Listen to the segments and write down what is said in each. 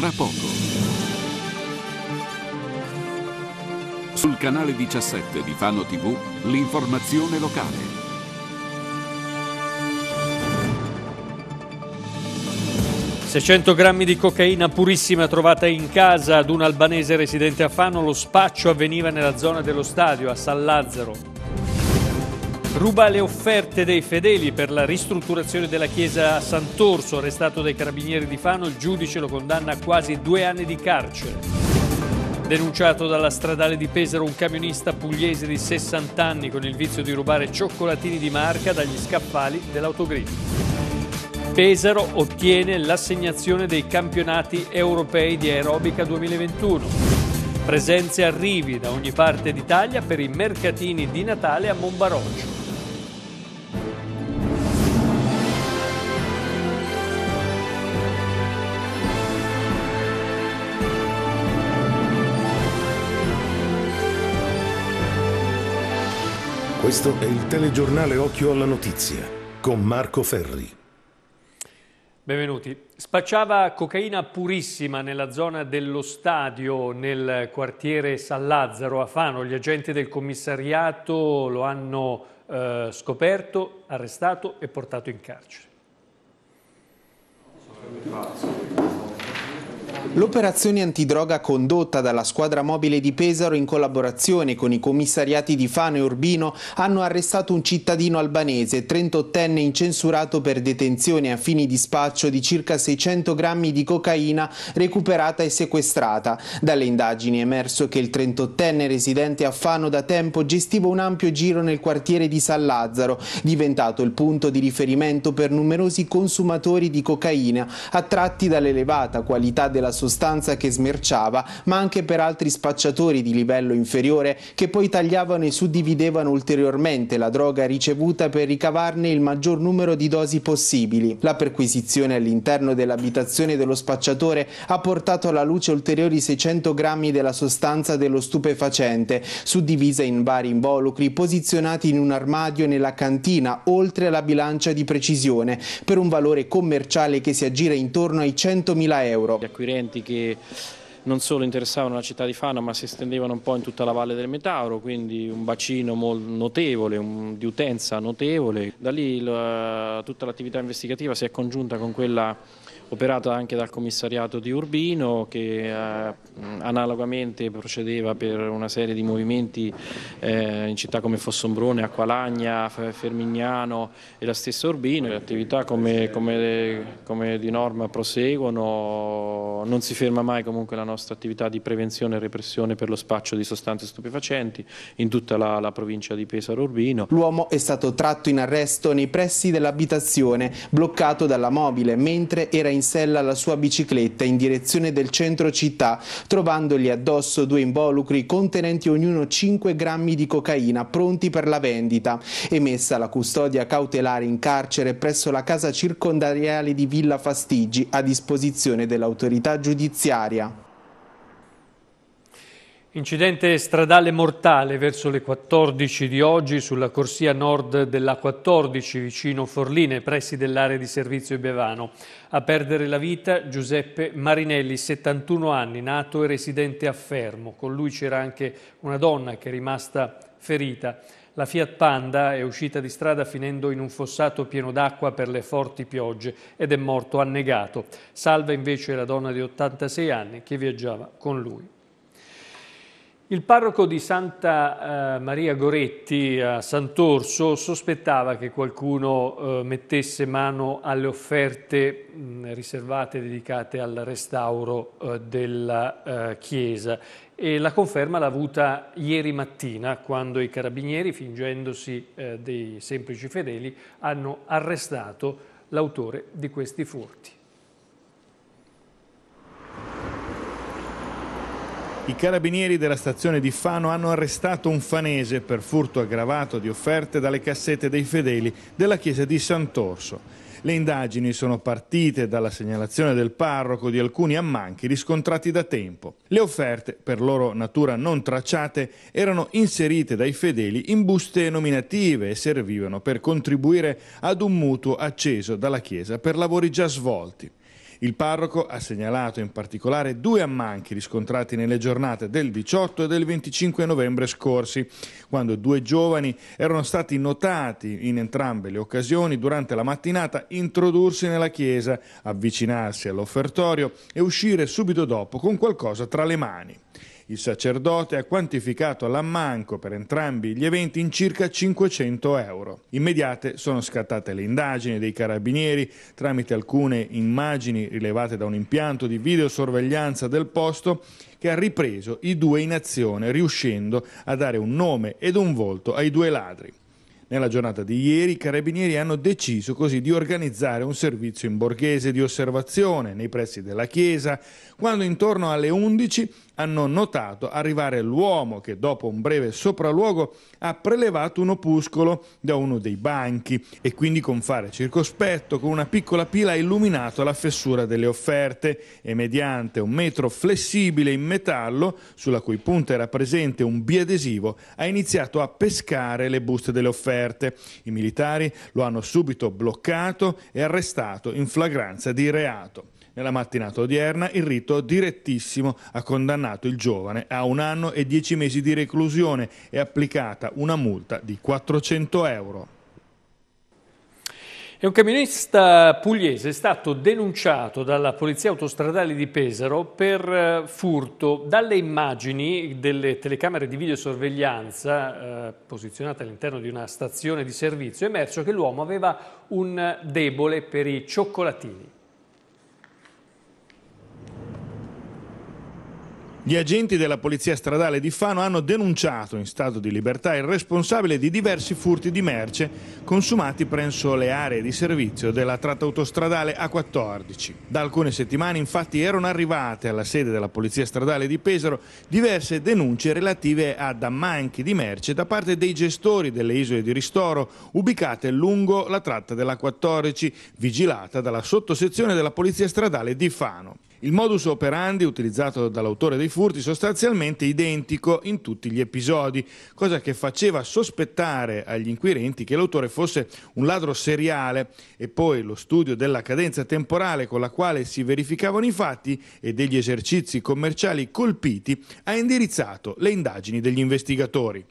tra poco. Sul canale 17 di Fano TV, l'informazione locale. Se grammi di cocaina purissima trovata in casa ad un albanese residente a Fano, lo spaccio avveniva nella zona dello stadio, a San Lazzaro. Ruba le offerte dei fedeli per la ristrutturazione della chiesa a Sant'Orso, arrestato dai carabinieri di Fano, il giudice lo condanna a quasi due anni di carcere. Denunciato dalla stradale di Pesaro un camionista pugliese di 60 anni con il vizio di rubare cioccolatini di marca dagli scaffali dell'autogrill. Pesaro ottiene l'assegnazione dei campionati europei di aerobica 2021. Presenze arrivi da ogni parte d'Italia per i mercatini di Natale a Monbaroccio. Questo è il telegiornale Occhio alla Notizia con Marco Ferri. Benvenuti. Spacciava cocaina purissima nella zona dello stadio nel quartiere San Lazzaro a Fano. Gli agenti del commissariato lo hanno eh, scoperto, arrestato e portato in carcere. Sarebbe L'operazione antidroga condotta dalla squadra mobile di Pesaro in collaborazione con i commissariati di Fano e Urbino hanno arrestato un cittadino albanese, 38enne incensurato per detenzione a fini di spaccio di circa 600 grammi di cocaina recuperata e sequestrata. Dalle indagini è emerso che il 38enne residente a Fano da tempo gestiva un ampio giro nel quartiere di San Lazzaro, diventato il punto di riferimento per numerosi consumatori di cocaina, attratti dall'elevata qualità della sostanza che smerciava, ma anche per altri spacciatori di livello inferiore che poi tagliavano e suddividevano ulteriormente la droga ricevuta per ricavarne il maggior numero di dosi possibili. La perquisizione all'interno dell'abitazione dello spacciatore ha portato alla luce ulteriori 600 grammi della sostanza dello stupefacente, suddivisa in vari involucri posizionati in un armadio nella cantina, oltre alla bilancia di precisione, per un valore commerciale che si aggira intorno ai 100.000 euro ambienti che non solo interessavano la città di Fano ma si estendevano un po' in tutta la Valle del Metauro, quindi un bacino notevole, un, di utenza notevole. Da lì la, tutta l'attività investigativa si è congiunta con quella operata anche dal commissariato di Urbino che eh, analogamente procedeva per una serie di movimenti eh, in città come Fossombrone, Acqualagna, Fermignano e la stessa Urbino. Le attività come, come, come di norma proseguono, non si ferma mai comunque la nostra attività di prevenzione e repressione per lo spaccio di sostanze stupefacenti in tutta la, la provincia di Pesaro Urbino. L'uomo è stato tratto in arresto nei pressi dell'abitazione, bloccato dalla mobile mentre era in in sella la sua bicicletta in direzione del centro città, trovandogli addosso due involucri contenenti ognuno 5 grammi di cocaina pronti per la vendita. Emessa la custodia cautelare in carcere presso la casa circondariale di Villa Fastigi a disposizione dell'autorità giudiziaria. Incidente stradale mortale verso le 14 di oggi sulla corsia nord della 14 vicino Forline, pressi dell'area di servizio Bevano. A perdere la vita Giuseppe Marinelli, 71 anni, nato e residente a Fermo. Con lui c'era anche una donna che è rimasta ferita. La Fiat Panda è uscita di strada finendo in un fossato pieno d'acqua per le forti piogge ed è morto annegato. Salva invece la donna di 86 anni che viaggiava con lui. Il parroco di Santa eh, Maria Goretti a Sant'Orso sospettava che qualcuno eh, mettesse mano alle offerte mm, riservate dedicate al restauro eh, della chiesa e la conferma l'ha avuta ieri mattina quando i carabinieri, fingendosi dei semplici fedeli, hanno arrestato l'autore di questi furti. I carabinieri della stazione di Fano hanno arrestato un fanese per furto aggravato di offerte dalle cassette dei fedeli della chiesa di Sant'Orso. Le indagini sono partite dalla segnalazione del parroco di alcuni ammanchi riscontrati da tempo. Le offerte, per loro natura non tracciate, erano inserite dai fedeli in buste nominative e servivano per contribuire ad un mutuo acceso dalla Chiesa per lavori già svolti. Il parroco ha segnalato in particolare due ammanchi riscontrati nelle giornate del 18 e del 25 novembre scorsi, quando due giovani erano stati notati in entrambe le occasioni durante la mattinata introdursi nella chiesa, avvicinarsi all'offertorio e uscire subito dopo con qualcosa tra le mani. Il sacerdote ha quantificato l'ammanco per entrambi gli eventi in circa 500 euro. Immediate sono scattate le indagini dei carabinieri tramite alcune immagini rilevate da un impianto di videosorveglianza del posto che ha ripreso i due in azione riuscendo a dare un nome ed un volto ai due ladri. Nella giornata di ieri i carabinieri hanno deciso così di organizzare un servizio in borghese di osservazione nei pressi della chiesa, quando intorno alle 11 hanno notato arrivare l'uomo che dopo un breve sopralluogo ha prelevato un opuscolo da uno dei banchi e quindi con fare circospetto con una piccola pila ha illuminato la fessura delle offerte e mediante un metro flessibile in metallo sulla cui punta era presente un biadesivo ha iniziato a pescare le buste delle offerte. I militari lo hanno subito bloccato e arrestato in flagranza di reato. Nella mattinata odierna il rito direttissimo ha condannato il giovane a un anno e dieci mesi di reclusione e applicata una multa di 400 euro. E un camionista pugliese è stato denunciato dalla Polizia Autostradale di Pesaro per eh, furto. Dalle immagini delle telecamere di videosorveglianza eh, posizionate all'interno di una stazione di servizio è emerso che l'uomo aveva un debole per i cioccolatini. Gli agenti della Polizia Stradale di Fano hanno denunciato in stato di libertà il responsabile di diversi furti di merce consumati presso le aree di servizio della tratta autostradale A14. Da alcune settimane infatti erano arrivate alla sede della Polizia Stradale di Pesaro diverse denunce relative ad ammanchi di merce da parte dei gestori delle isole di ristoro ubicate lungo la tratta della A14 vigilata dalla sottosezione della Polizia Stradale di Fano. Il modus operandi utilizzato dall'autore dei furti sostanzialmente identico in tutti gli episodi, cosa che faceva sospettare agli inquirenti che l'autore fosse un ladro seriale e poi lo studio della cadenza temporale con la quale si verificavano i fatti e degli esercizi commerciali colpiti ha indirizzato le indagini degli investigatori.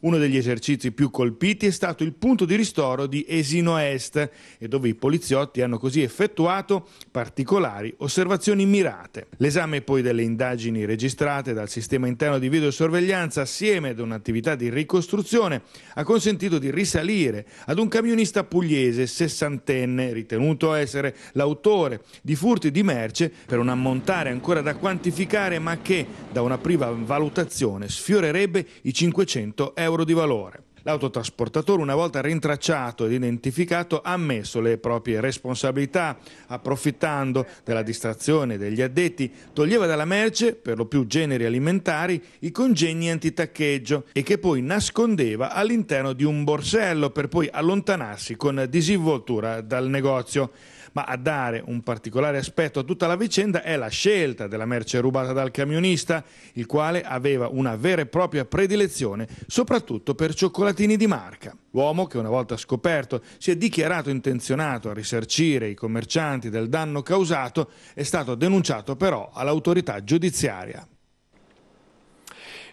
Uno degli esercizi più colpiti è stato il punto di ristoro di Esino Est e dove i poliziotti hanno così effettuato particolari osservazioni mirate. L'esame poi delle indagini registrate dal sistema interno di videosorveglianza assieme ad un'attività di ricostruzione ha consentito di risalire ad un camionista pugliese sessantenne ritenuto essere l'autore di furti di merce per un ammontare ancora da quantificare ma che da una prima valutazione sfiorerebbe i 500 euro euro di valore. L'autotrasportatore, una volta rintracciato ed identificato, ha ammesso le proprie responsabilità, approfittando della distrazione degli addetti, toglieva dalla merce, per lo più generi alimentari, i congegni antitaccheggio e che poi nascondeva all'interno di un borsello per poi allontanarsi con disinvoltura dal negozio ma a dare un particolare aspetto a tutta la vicenda è la scelta della merce rubata dal camionista, il quale aveva una vera e propria predilezione soprattutto per cioccolatini di marca. L'uomo, che una volta scoperto si è dichiarato intenzionato a risarcire i commercianti del danno causato, è stato denunciato però all'autorità giudiziaria.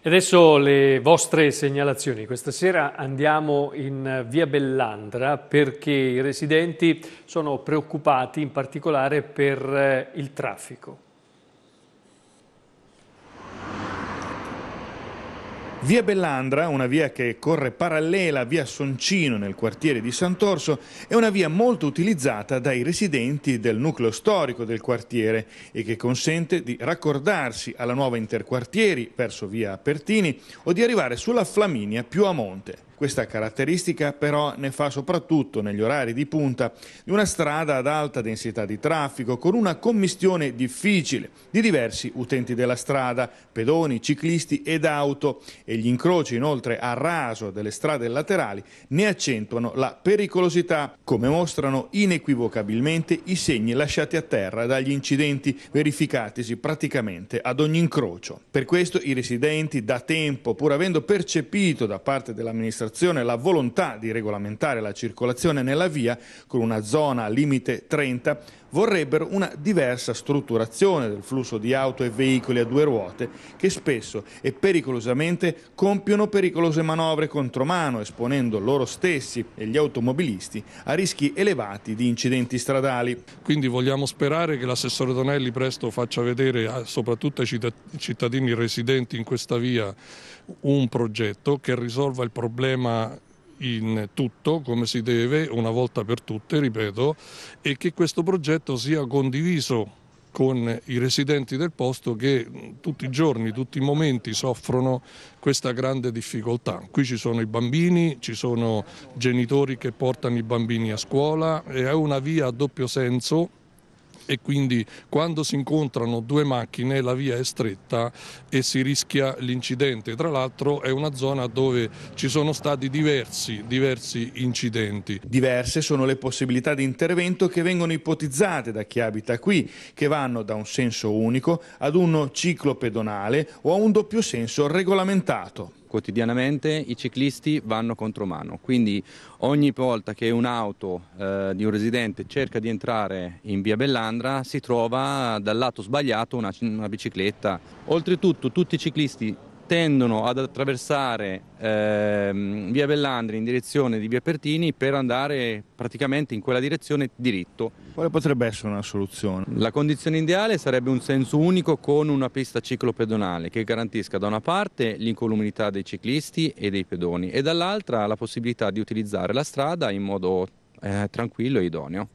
E Adesso le vostre segnalazioni. Questa sera andiamo in eh, via Bellandra perché i residenti sono preoccupati in particolare per eh, il traffico. Via Bellandra, una via che corre parallela a via Soncino nel quartiere di Sant'Orso, è una via molto utilizzata dai residenti del nucleo storico del quartiere e che consente di raccordarsi alla nuova interquartieri verso via Pertini o di arrivare sulla Flaminia più a monte. Questa caratteristica però ne fa soprattutto negli orari di punta di una strada ad alta densità di traffico con una commistione difficile di diversi utenti della strada, pedoni, ciclisti ed auto e gli incroci inoltre a raso delle strade laterali ne accentuano la pericolosità come mostrano inequivocabilmente i segni lasciati a terra dagli incidenti verificatisi praticamente ad ogni incrocio. Per questo i residenti da tempo pur avendo percepito da parte dell'amministrazione amministrazione la volontà di regolamentare la circolazione nella via con una zona limite 30, vorrebbero una diversa strutturazione del flusso di auto e veicoli a due ruote che spesso e pericolosamente compiono pericolose manovre contromano esponendo loro stessi e gli automobilisti a rischi elevati di incidenti stradali. Quindi vogliamo sperare che l'assessore Donelli presto faccia vedere soprattutto ai cittadini residenti in questa via un progetto che risolva il problema in tutto come si deve, una volta per tutte, ripeto, e che questo progetto sia condiviso con i residenti del posto che tutti i giorni, tutti i momenti soffrono questa grande difficoltà. Qui ci sono i bambini, ci sono genitori che portano i bambini a scuola, è una via a doppio senso e quindi quando si incontrano due macchine la via è stretta e si rischia l'incidente. Tra l'altro è una zona dove ci sono stati diversi, diversi incidenti. Diverse sono le possibilità di intervento che vengono ipotizzate da chi abita qui, che vanno da un senso unico ad uno ciclo pedonale o a un doppio senso regolamentato quotidianamente i ciclisti vanno contro mano, quindi ogni volta che un'auto eh, di un residente cerca di entrare in via Bellandra si trova dal lato sbagliato una, una bicicletta. Oltretutto tutti i ciclisti tendono ad attraversare ehm, via Bellandri in direzione di via Pertini per andare praticamente in quella direzione diritto. Quale potrebbe essere una soluzione? La condizione ideale sarebbe un senso unico con una pista ciclopedonale che garantisca da una parte l'incolumità dei ciclisti e dei pedoni e dall'altra la possibilità di utilizzare la strada in modo eh, tranquillo e idoneo.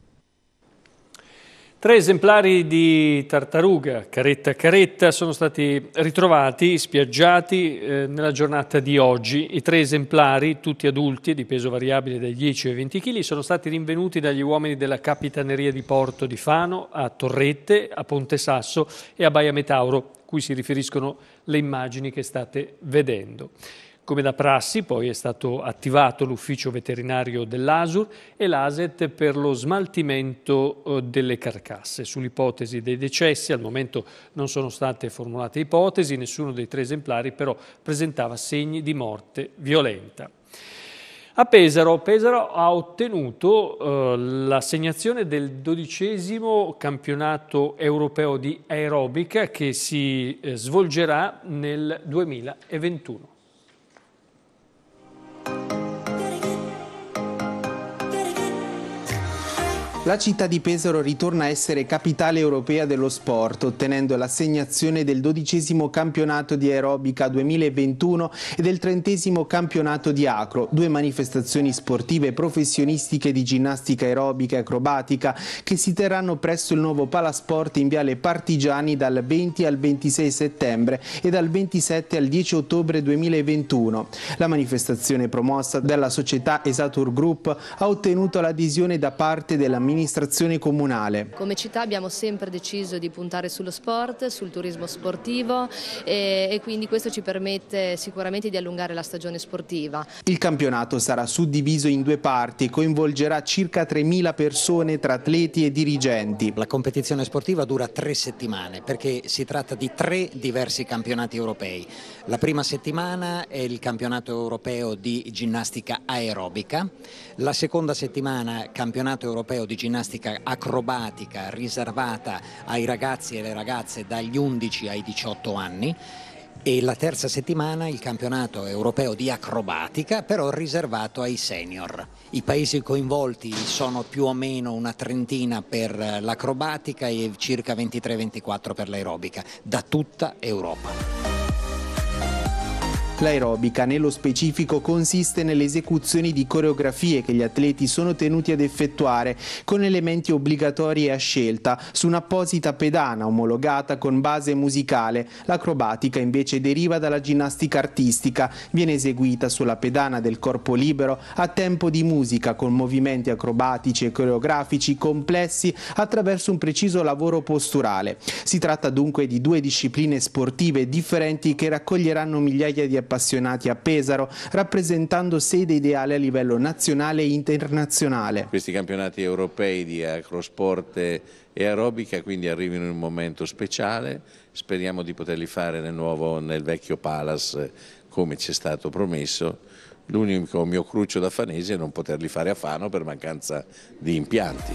Tre esemplari di tartaruga, caretta caretta, sono stati ritrovati, spiaggiati eh, nella giornata di oggi. I tre esemplari, tutti adulti e di peso variabile dai 10 ai 20 kg, sono stati rinvenuti dagli uomini della Capitaneria di Porto di Fano, a Torrette, a Ponte Sasso e a Baia Metauro, cui si riferiscono le immagini che state vedendo. Come da prassi poi è stato attivato l'ufficio veterinario dell'ASUR e l'ASET per lo smaltimento eh, delle carcasse. Sull'ipotesi dei decessi al momento non sono state formulate ipotesi, nessuno dei tre esemplari però presentava segni di morte violenta. A Pesaro, Pesaro ha ottenuto eh, l'assegnazione del dodicesimo campionato europeo di aerobica che si eh, svolgerà nel 2021. La città di Pesaro ritorna a essere capitale europea dello sport, ottenendo l'assegnazione del dodicesimo campionato di aerobica 2021 e del trentesimo campionato di acro, due manifestazioni sportive professionistiche di ginnastica aerobica e acrobatica che si terranno presso il nuovo Palasport in Viale Partigiani dal 20 al 26 settembre e dal 27 al 10 ottobre 2021. La manifestazione promossa dalla società Esatur Group ha ottenuto l'adesione da parte dell'amministrazione amministrazione comunale. Come città abbiamo sempre deciso di puntare sullo sport, sul turismo sportivo e, e quindi questo ci permette sicuramente di allungare la stagione sportiva. Il campionato sarà suddiviso in due parti e coinvolgerà circa 3.000 persone tra atleti e dirigenti. La competizione sportiva dura tre settimane perché si tratta di tre diversi campionati europei. La prima settimana è il campionato europeo di ginnastica aerobica, la seconda settimana campionato europeo di ginnastica ginnastica acrobatica riservata ai ragazzi e alle ragazze dagli 11 ai 18 anni e la terza settimana il campionato europeo di acrobatica però riservato ai senior. I paesi coinvolti sono più o meno una trentina per l'acrobatica e circa 23-24 per l'aerobica da tutta Europa. L'aerobica nello specifico consiste nelle esecuzioni di coreografie che gli atleti sono tenuti ad effettuare con elementi obbligatori e a scelta su un'apposita pedana omologata con base musicale. L'acrobatica invece deriva dalla ginnastica artistica, viene eseguita sulla pedana del corpo libero a tempo di musica con movimenti acrobatici e coreografici complessi attraverso un preciso lavoro posturale. Si tratta dunque di due discipline sportive differenti che raccoglieranno migliaia di appassionati appassionati a Pesaro, rappresentando sede ideale a livello nazionale e internazionale. Questi campionati europei di acrosport e aerobica quindi arrivano in un momento speciale, speriamo di poterli fare nel, nuovo, nel vecchio Palace come ci è stato promesso, l'unico mio cruccio da fanese è non poterli fare a Fano per mancanza di impianti.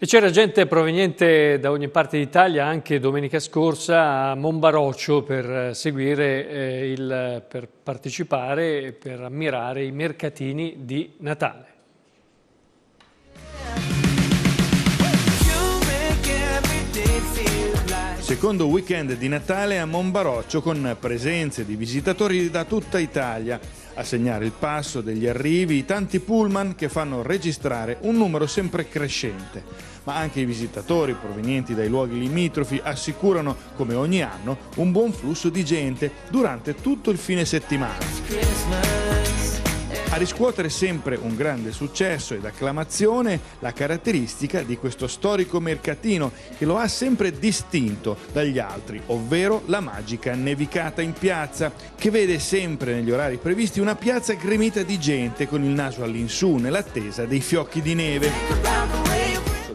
E c'era gente proveniente da ogni parte d'Italia anche domenica scorsa a Monbaroccio per eh, seguire eh, il, per partecipare e per ammirare i mercatini di Natale. Secondo weekend di Natale a Monbaroccio con presenze di visitatori da tutta Italia a segnare il passo degli arrivi i tanti pullman che fanno registrare un numero sempre crescente. Ma anche i visitatori provenienti dai luoghi limitrofi assicurano, come ogni anno, un buon flusso di gente durante tutto il fine settimana. A riscuotere sempre un grande successo ed acclamazione la caratteristica di questo storico mercatino che lo ha sempre distinto dagli altri, ovvero la magica nevicata in piazza, che vede sempre negli orari previsti una piazza gremita di gente con il naso all'insù nell'attesa dei fiocchi di neve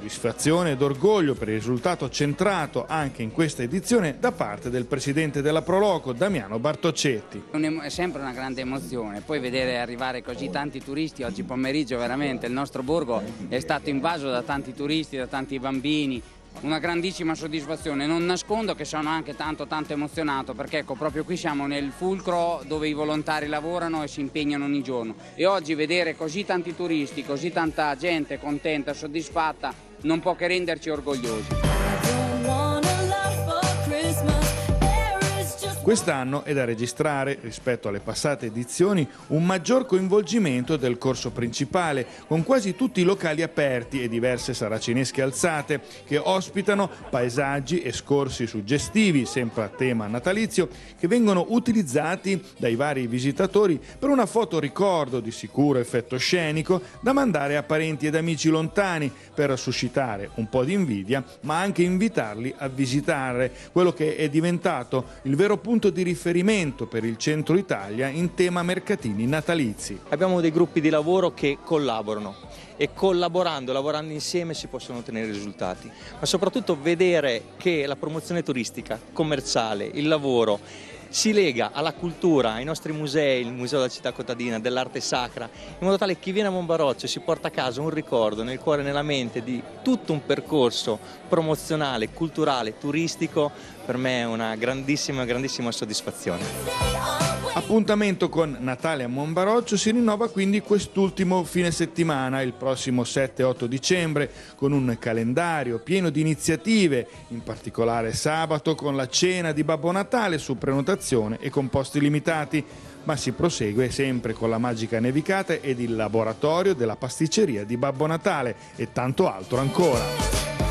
soddisfazione ed orgoglio per il risultato centrato anche in questa edizione da parte del presidente della Proloco, Damiano Bartoccetti. È sempre una grande emozione, poi vedere arrivare così tanti turisti oggi pomeriggio veramente il nostro borgo è stato invaso da tanti turisti, da tanti bambini, una grandissima soddisfazione, non nascondo che sono anche tanto tanto emozionato perché ecco proprio qui siamo nel fulcro dove i volontari lavorano e si impegnano ogni giorno e oggi vedere così tanti turisti, così tanta gente contenta, soddisfatta non può che renderci orgogliosi. Quest'anno è da registrare, rispetto alle passate edizioni, un maggior coinvolgimento del corso principale, con quasi tutti i locali aperti e diverse saracinesche alzate, che ospitano paesaggi e scorsi suggestivi, sempre a tema natalizio, che vengono utilizzati dai vari visitatori per una foto ricordo di sicuro effetto scenico da mandare a parenti ed amici lontani per suscitare un po' di invidia, ma anche invitarli a visitare quello che è diventato il vero punto punto di riferimento per il centro Italia in tema mercatini natalizi. Abbiamo dei gruppi di lavoro che collaborano e collaborando, lavorando insieme si possono ottenere risultati, ma soprattutto vedere che la promozione turistica, commerciale, il lavoro si lega alla cultura, ai nostri musei, il Museo della Città Contadina, dell'arte sacra, in modo tale che chi viene a Monbaroccio si porta a casa un ricordo nel cuore e nella mente di tutto un percorso promozionale, culturale, turistico, per me è una grandissima, grandissima soddisfazione. Appuntamento con Natale a Monbaroccio si rinnova quindi quest'ultimo fine settimana, il prossimo 7-8 dicembre, con un calendario pieno di iniziative, in particolare sabato con la cena di Babbo Natale su prenotazione e con posti limitati, ma si prosegue sempre con la magica nevicata ed il laboratorio della pasticceria di Babbo Natale e tanto altro ancora.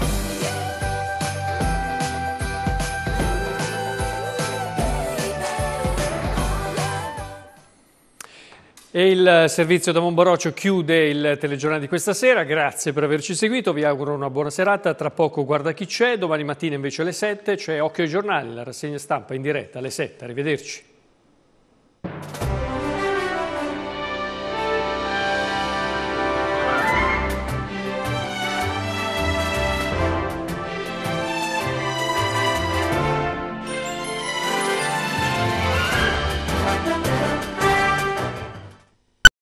E il servizio da Monboroccio chiude il telegiornale di questa sera, grazie per averci seguito, vi auguro una buona serata, tra poco guarda chi c'è, domani mattina invece alle 7 c'è Occhio ai giornali, la rassegna stampa in diretta alle 7, arrivederci.